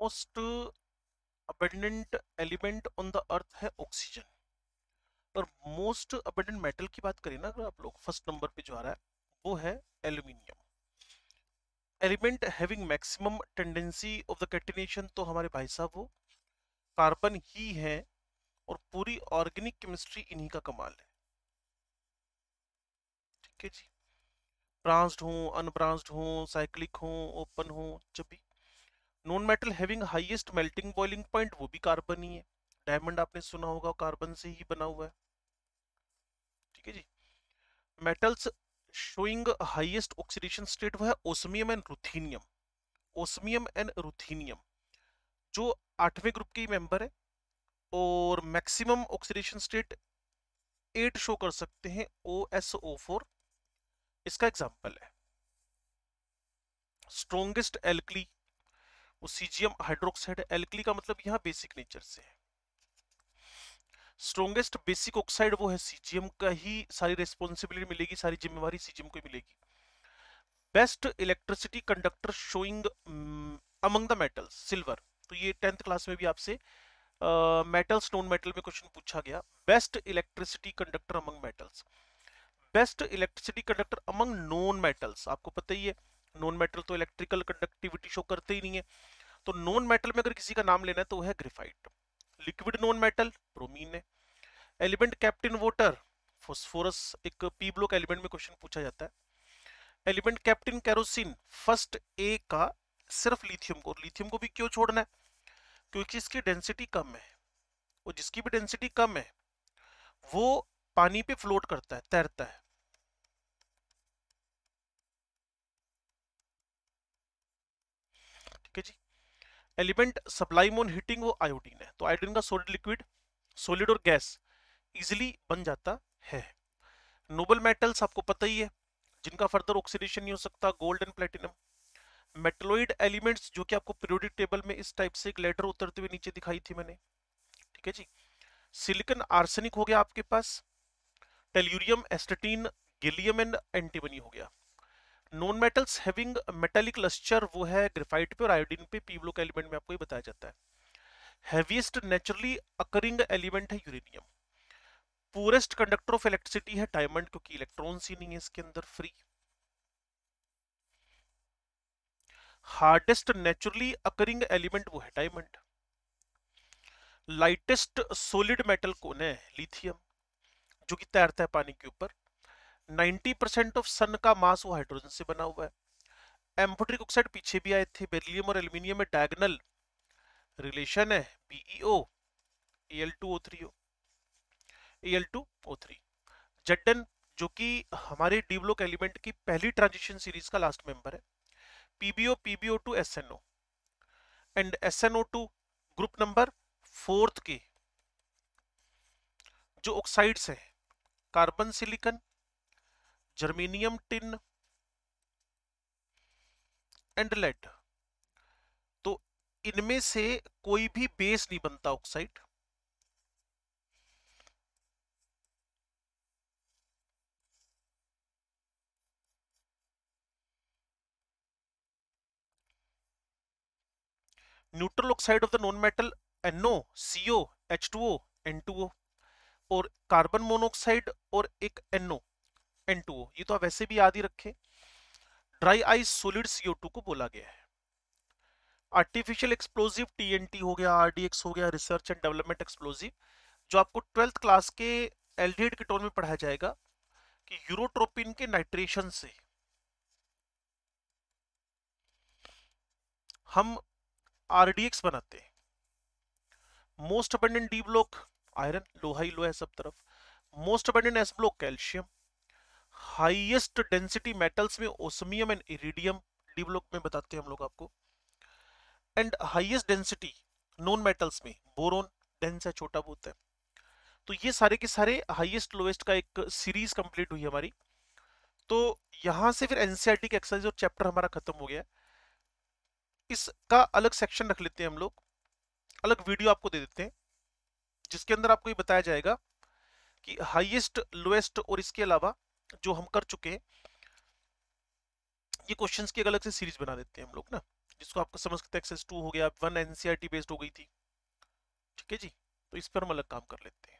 most abundant element on the earth है oxygen और most abundant metal की बात करें ना अगर आप लोग फर्स्ट नंबर पे जो आ रहा है वो है aluminium element having maximum tendency of the catenation तो हमारे भाई साहब वो कार्बन ही है और पूरी ऑर्गेनिक केमिस्ट्री इन्हीं का कमाल है ठीक है जी ब्रांच्ड हो अनब्रांच्ड हों साइक्लिक हों ओपन हों जब भी non metal having highest melting boiling point वो भी कार्बन ही है डायमंड आपने सुना होगा कार्बन से ही बना हुआ है ठीक है जी metals showing highest oxidation state वो है osmium and ruthenium osmium and ruthenium जो आठवें ग्रुप के मेंबर है और maximum oxidation state eight show कर सकते हैं ओ एस ओ फोर इसका एग्जाम्पल है स्ट्रोंगेस्ट एल्कली वो सीजियम हाइड्रोक्साइड एल्कली का मतलब यहाँ बेसिक नेचर से है स्ट्रोंगेस्ट बेसिक ऑक्साइड वो है सीजियम का ही सारी रेस्पॉन्सिबिलिटी मिलेगी सारी जिम्मेवारी सीजियम को मिलेगी best electricity conductor showing among the metals silver तो ये टेंथ क्लास में भी आपसे मेटल्स नॉन मेटल में क्वेश्चन पूछा गया best electricity conductor among metals best electricity conductor among non metals आपको पता ही है नॉन मेटल तो इलेक्ट्रिकल कंडक्टिविटी शो करते ही नहीं है तो नॉन मेटल में अगर किसी का नाम लेना है तो वह है graphite liquid non metal bromine है एलिमेंट कैप्टन वोटर फॉस्फोरस एक पी ब्लॉक एलिमेंट में क्वेश्चन पूछा जाता है element kept in kerosene first A का सिर्फ लिथियम को लिथियम को भी क्यों छोड़ना है क्योंकि इसकी डेंसिटी कम है और जिसकी भी डेंसिटी कम है वो पानी पे फ्लोट करता है तैरता है एलिमेंट सप्लाई मोन हीटिंग वो आयोडीन है तो आयोडीन का सोलिड लिक्विड सोलिड और गैस इजिली बन जाता है नोबल मेटल्स आपको पता ही है जिनका फर्दर ऑक्सीडेशन नहीं हो सकता gold and platinum metalloid elements जो कि आपको पीरियोडिक टेबल में इस टाइप से एक लेटर उतरते हुए नीचे दिखाई थी मैंने ठीक है जी सिलिकन आर्सेनिक हो गया आपके पास tellurium astatine gallium and antimony हो गया non metals having metallic lustre वो है ग्रेफाइट पे और आयोडीन पे पीवलो का एलिमेंट में आपको ये बताया जाता है हैवीएस्ट नेचुरली अकरिंग एलिमेंट है uranium poorest conductor of electricity है डायमंड क्योंकि इलेक्ट्रॉन्स ही नहीं है इसके अंदर free hardest naturally occurring element वो है डायमंड लाइटेस्ट सोलिड मेटल कौन है लिथियम जो कि तैरता है पानी के ऊपर 90 परसेंट ऑफ सन का मास वो हाइड्रोजन से बना हुआ है एम्फोट्रिक ऑक्साइड पीछे भी आए थे बेरिलियम और एल्यूमिनियम में डायगनल रिलेशन है B E O L two O three O L two O three जटन जो कि हमारे डीब्लॉक एलिमेंट की पहली ट्रांजिशन सीरीज का लास्ट मेंबर है P B O P B O two S N O and S N O two group number fourth के जो ऑक्साइड्स हैं carbon silicon germanium tin and lead तो इनमें से कोई भी बेस नहीं बनता oxide neutral oxide of the non metal NO C O H O N two O और कार्बन मोनोऑक्साइड और एक NO एन टू ये तो आप वैसे भी याद ही रखे dry ice solid C O two को बोला गया है आर्टिफिशियल एक्सप्लोजिव टी हो गया आर हो गया रिसर्च एंड डेवलपमेंट एक्सप्लोजिव जो आपको ट्वेल्थ क्लास के एल्डिहाइड के टोन में पढ़ाया जाएगा कि यूरोट्रोपिन के नाइट्रेशन से हम आरडीएक्स बनाते हैं most abundant D block iron लोहा ही लोहा है सब तरफ most abundant S block calcium highest density metals में ओसमियम एंड इरिडियम डीब्लॉक में बताते हैं हम लोग आपको and highest density non metals में बोरोन डेंस है छोटा बहुत है तो ये सारे के सारे हाईएस्ट लोएस्ट का एक सीरीज कंप्लीट हुई हमारी तो यहां से फिर एनसीईआरटी का एक्सरसाइज और चैप्टर हमारा खत्म हो गया इसका अलग सेक्शन रख लेते हैं हम लोग अलग वीडियो आपको दे देते हैं जिसके अंदर आपको ये बताया जाएगा कि हाईएस्ट लोएस्ट और इसके अलावा जो हम कर चुके हैं ये क्वेश्चंस की अलग से सीरीज बना देते हैं हम लोग ना जिसको आपको समझ सकते एक्सेस टू हो गया वन एनसीआर बेस्ड हो गई थी ठीक है जी तो इस पर हम अलग काम कर लेते हैं